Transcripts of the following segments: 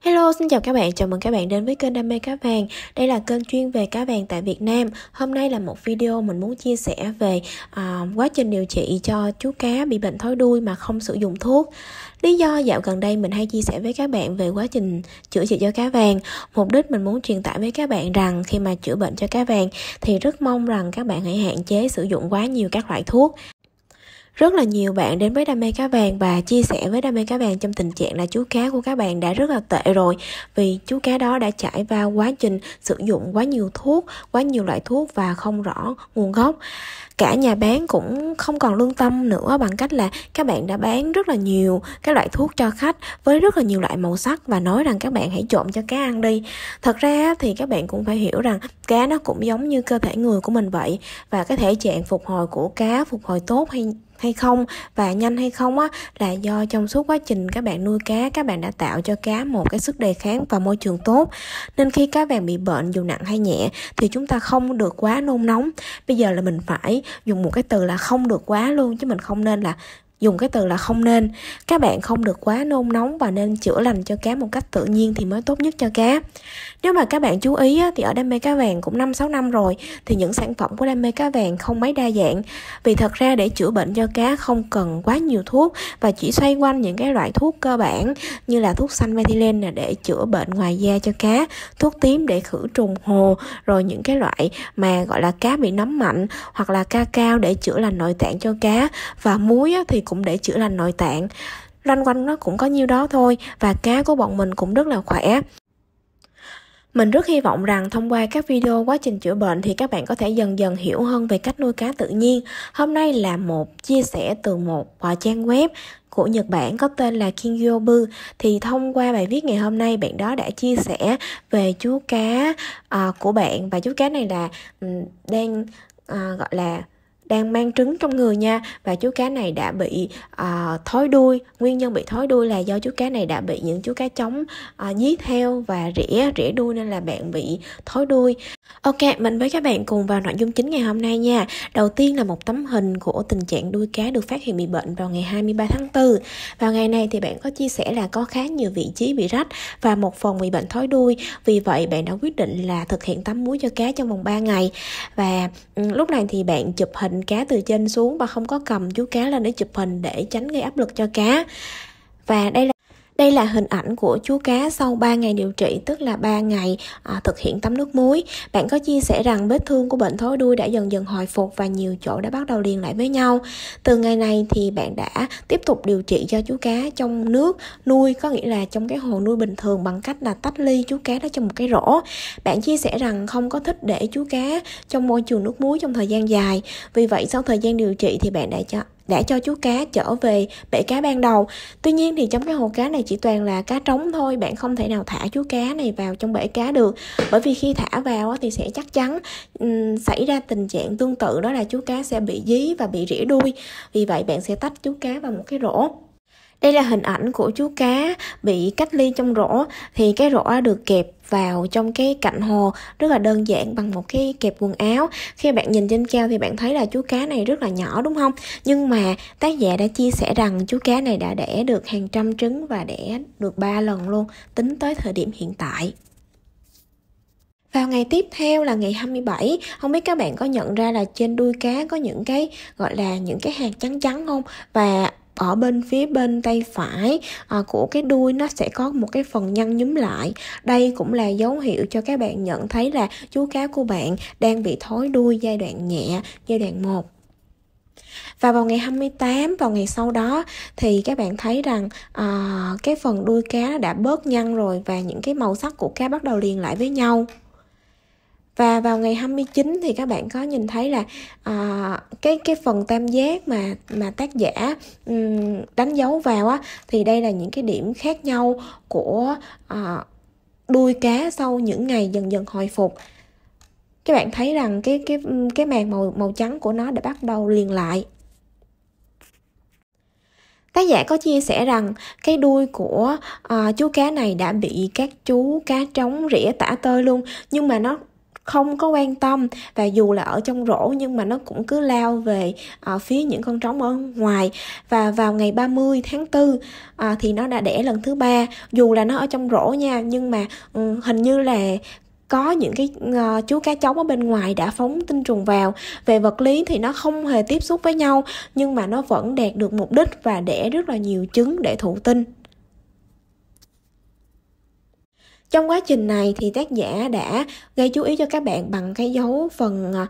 Hello, xin chào các bạn, chào mừng các bạn đến với kênh Đam mê cá vàng Đây là kênh chuyên về cá vàng tại Việt Nam Hôm nay là một video mình muốn chia sẻ về uh, quá trình điều trị cho chú cá bị bệnh thói đuôi mà không sử dụng thuốc Lý do dạo gần đây mình hay chia sẻ với các bạn về quá trình chữa trị cho cá vàng Mục đích mình muốn truyền tải với các bạn rằng khi mà chữa bệnh cho cá vàng Thì rất mong rằng các bạn hãy hạn chế sử dụng quá nhiều các loại thuốc rất là nhiều bạn đến với đam mê cá vàng và chia sẻ với đam mê cá vàng trong tình trạng là chú cá của các bạn đã rất là tệ rồi vì chú cá đó đã trải qua quá trình sử dụng quá nhiều thuốc quá nhiều loại thuốc và không rõ nguồn gốc cả nhà bán cũng không còn lương tâm nữa bằng cách là các bạn đã bán rất là nhiều các loại thuốc cho khách với rất là nhiều loại màu sắc và nói rằng các bạn hãy trộn cho cá ăn đi thật ra thì các bạn cũng phải hiểu rằng cá nó cũng giống như cơ thể người của mình vậy và cái thể trạng phục hồi của cá phục hồi tốt hay hay không và nhanh hay không á là do trong suốt quá trình các bạn nuôi cá các bạn đã tạo cho cá một cái sức đề kháng và môi trường tốt nên khi cá vàng bị bệnh dù nặng hay nhẹ thì chúng ta không được quá nôn nóng bây giờ là mình phải dùng một cái từ là không được quá luôn chứ mình không nên là dùng cái từ là không nên các bạn không được quá nôn nóng và nên chữa lành cho cá một cách tự nhiên thì mới tốt nhất cho cá nếu mà các bạn chú ý thì ở đam mê cá vàng cũng năm sáu năm rồi thì những sản phẩm của đam mê cá vàng không mấy đa dạng vì thật ra để chữa bệnh cho cá không cần quá nhiều thuốc và chỉ xoay quanh những cái loại thuốc cơ bản như là thuốc xanh methylene là để chữa bệnh ngoài da cho cá thuốc tím để khử trùng hồ rồi những cái loại mà gọi là cá bị nấm mạnh hoặc là ca cao để chữa lành nội tạng cho cá và muối thì cũng để chữa lành nội tạng loanh quanh nó cũng có nhiêu đó thôi và cá của bọn mình cũng rất là khỏe mình rất hy vọng rằng thông qua các video quá trình chữa bệnh thì các bạn có thể dần dần hiểu hơn về cách nuôi cá tự nhiên. Hôm nay là một chia sẻ từ một trang web của Nhật Bản có tên là Kingyobu thì thông qua bài viết ngày hôm nay bạn đó đã chia sẻ về chú cá uh, của bạn và chú cá này là um, đang uh, gọi là đang mang trứng trong người nha và chú cá này đã bị uh, à, thói đuôi nguyên nhân bị thói đuôi là do chú cá này đã bị những chú cá trống uh, à, dí theo và rỉ rỉ đuôi nên là bạn bị thói đuôi ok mình với các bạn cùng vào nội dung chính ngày hôm nay nha đầu tiên là một tấm hình của tình trạng đuôi cá được phát hiện bị bệnh vào ngày 23 tháng 4 vào ngày này thì bạn có chia sẻ là có khá nhiều vị trí bị rách và một phần bị bệnh thói đuôi vì vậy bạn đã quyết định là thực hiện tắm muối cho cá trong vòng 3 ngày và um, lúc này thì bạn chụp hình lệnh cá từ trên xuống và không có cầm chú cá lên để chụp hình để tránh gây áp lực cho cá và đây là đây là hình ảnh của chú cá sau 3 ngày điều trị, tức là 3 ngày à, thực hiện tắm nước muối. Bạn có chia sẻ rằng vết thương của bệnh thối đuôi đã dần dần hồi phục và nhiều chỗ đã bắt đầu liền lại với nhau. Từ ngày này thì bạn đã tiếp tục điều trị cho chú cá trong nước nuôi, có nghĩa là trong cái hồ nuôi bình thường bằng cách là tách ly chú cá đó trong một cái rổ. Bạn chia sẻ rằng không có thích để chú cá trong môi trường nước muối trong thời gian dài. Vì vậy sau thời gian điều trị thì bạn đã cho đã cho chú cá trở về bể cá ban đầu tuy nhiên thì trong cái hồ cá này chỉ toàn là cá trống thôi bạn không thể nào thả chú cá này vào trong bể cá được bởi vì khi thả vào thì sẽ chắc chắn xảy ra tình trạng tương tự đó là chú cá sẽ bị dí và bị rỉa đuôi vì vậy bạn sẽ tách chú cá vào một cái rổ đây là hình ảnh của chú cá bị cách ly trong rổ thì cái rổ được kẹp vào trong cái cạnh hồ rất là đơn giản bằng một cái kẹp quần áo khi bạn nhìn trên cao thì bạn thấy là chú cá này rất là nhỏ đúng không nhưng mà tác giả đã chia sẻ rằng chú cá này đã đẻ được hàng trăm trứng và đẻ được ba lần luôn tính tới thời điểm hiện tại vào ngày tiếp theo là ngày 27, không biết các bạn có nhận ra là trên đuôi cá có những cái gọi là những cái hạt trắng trắng không? Và ở bên phía bên tay phải à, của cái đuôi nó sẽ có một cái phần nhăn nhúm lại đây cũng là dấu hiệu cho các bạn nhận thấy là chú cá của bạn đang bị thối đuôi giai đoạn nhẹ giai đoạn 1 và vào ngày 28 vào ngày sau đó thì các bạn thấy rằng à, cái phần đuôi cá đã bớt nhăn rồi và những cái màu sắc của cá bắt đầu liền lại với nhau và vào ngày 29 thì các bạn có nhìn thấy là à, cái cái phần tam giác mà mà tác giả um, đánh dấu vào á thì đây là những cái điểm khác nhau của à, đuôi cá sau những ngày dần dần hồi phục các bạn thấy rằng cái cái cái màng màu màu trắng của nó đã bắt đầu liền lại tác giả có chia sẻ rằng cái đuôi của uh, chú cá này đã bị các chú cá trống rỉa tả tơi luôn nhưng mà nó không có quan tâm và dù là ở trong rổ nhưng mà nó cũng cứ lao về à, phía những con trống ở ngoài và vào ngày 30 tháng 4 à, thì nó đã đẻ lần thứ ba dù là nó ở trong rổ nha nhưng mà um, hình như là có những cái uh, chú cá trống ở bên ngoài đã phóng tinh trùng vào về vật lý thì nó không hề tiếp xúc với nhau nhưng mà nó vẫn đạt được mục đích và đẻ rất là nhiều trứng để thụ tinh trong quá trình này thì tác giả đã gây chú ý cho các bạn bằng cái dấu phần à,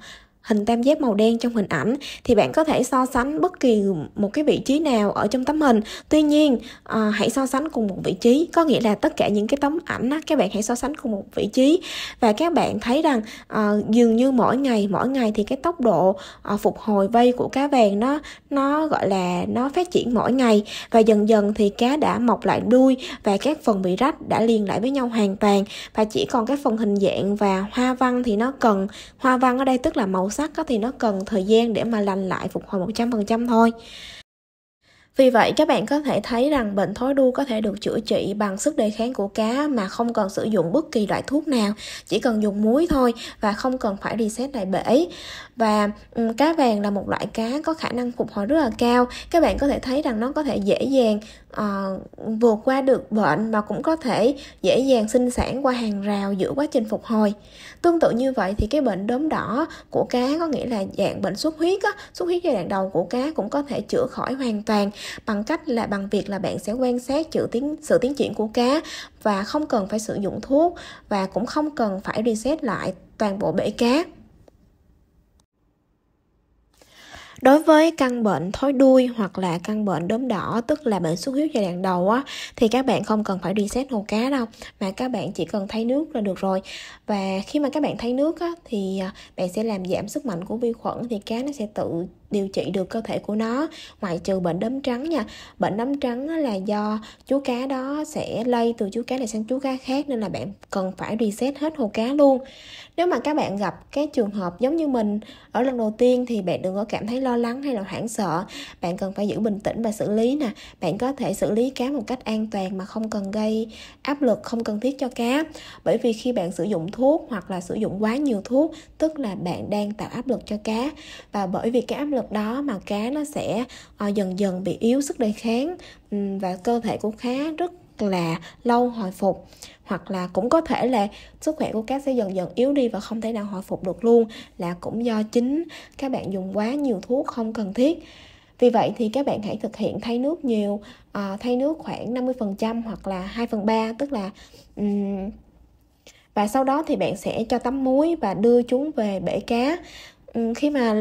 hình tam giác màu đen trong hình ảnh thì bạn có thể so sánh bất kỳ một cái vị trí nào ở trong tấm hình tuy nhiên à, hãy so sánh cùng một vị trí có nghĩa là tất cả những cái tấm ảnh á, các bạn hãy so sánh cùng một vị trí và các bạn thấy rằng à, dường như mỗi ngày mỗi ngày thì cái tốc độ à, phục hồi vây của cá vàng nó nó gọi là nó phát triển mỗi ngày và dần dần thì cá đã mọc lại đuôi và các phần bị rách đã liền lại với nhau hoàn toàn và chỉ còn cái phần hình dạng và hoa văn thì nó cần hoa văn ở đây tức là màu sắc á, thì nó cần thời gian để mà lành lại phục hồi 100% thôi vì vậy các bạn có thể thấy rằng bệnh thói đua có thể được chữa trị bằng sức đề kháng của cá mà không cần sử dụng bất kỳ loại thuốc nào, chỉ cần dùng muối thôi và không cần phải reset lại bể. Và um, cá vàng là một loại cá có khả năng phục hồi rất là cao. Các bạn có thể thấy rằng nó có thể dễ dàng uh, vượt qua được bệnh mà cũng có thể dễ dàng sinh sản qua hàng rào giữa quá trình phục hồi. Tương tự như vậy thì cái bệnh đốm đỏ của cá có nghĩa là dạng bệnh xuất huyết á, xuất huyết giai đoạn đầu của cá cũng có thể chữa khỏi hoàn toàn bằng cách là bằng việc là bạn sẽ quan sát chữ tiến sự tiến triển của cá và không cần phải sử dụng thuốc và cũng không cần phải reset lại toàn bộ bể cá đối với căn bệnh thối đuôi hoặc là căn bệnh đốm đỏ tức là bệnh xuất huyết giai đoạn đầu á thì các bạn không cần phải reset hồ cá đâu mà các bạn chỉ cần thay nước là được rồi và khi mà các bạn thay nước á thì à, bạn sẽ làm giảm sức mạnh của vi khuẩn thì cá nó sẽ tự điều trị được cơ thể của nó ngoại trừ bệnh đốm trắng nha bệnh đốm trắng là do chú cá đó sẽ lây từ chú cá này sang chú cá khác nên là bạn cần phải reset hết hồ cá luôn nếu mà các bạn gặp cái trường hợp giống như mình ở lần đầu tiên thì bạn đừng có cảm thấy lo lắng hay là hoảng sợ bạn cần phải giữ bình tĩnh và xử lý nè bạn có thể xử lý cá một cách an toàn mà không cần gây áp lực không cần thiết cho cá bởi vì khi bạn sử dụng thuốc hoặc là sử dụng quá nhiều thuốc tức là bạn đang tạo áp lực cho cá và bởi vì cái áp lực lực đó mà cá nó sẽ uh, dần dần bị yếu sức đề kháng um, và cơ thể của cá rất là lâu hồi phục hoặc là cũng có thể là sức khỏe của cá sẽ dần dần yếu đi và không thể nào hồi phục được luôn là cũng do chính các bạn dùng quá nhiều thuốc không cần thiết vì vậy thì các bạn hãy thực hiện thay nước nhiều à, thay nước khoảng 50% hoặc là 2 phần 3 tức là um, và sau đó thì bạn sẽ cho tắm muối và đưa chúng về bể cá Ừ, khi mà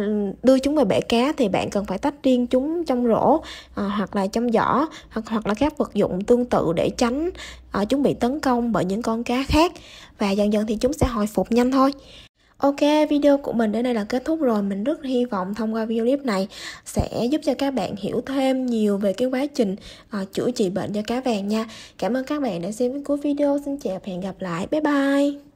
đưa chúng về bể cá thì bạn cần phải tách riêng chúng trong rổ à, hoặc là trong giỏ hoặc hoặc là các vật dụng tương tự để tránh à, chúng bị tấn công bởi những con cá khác và dần dần thì chúng sẽ hồi phục nhanh thôi Ok, video của mình đến đây là kết thúc rồi. Mình rất hy vọng thông qua video clip này sẽ giúp cho các bạn hiểu thêm nhiều về cái quá trình uh, chữa trị bệnh cho cá vàng nha. Cảm ơn các bạn đã xem đến cuối video. Xin chào và hẹn gặp lại. Bye bye!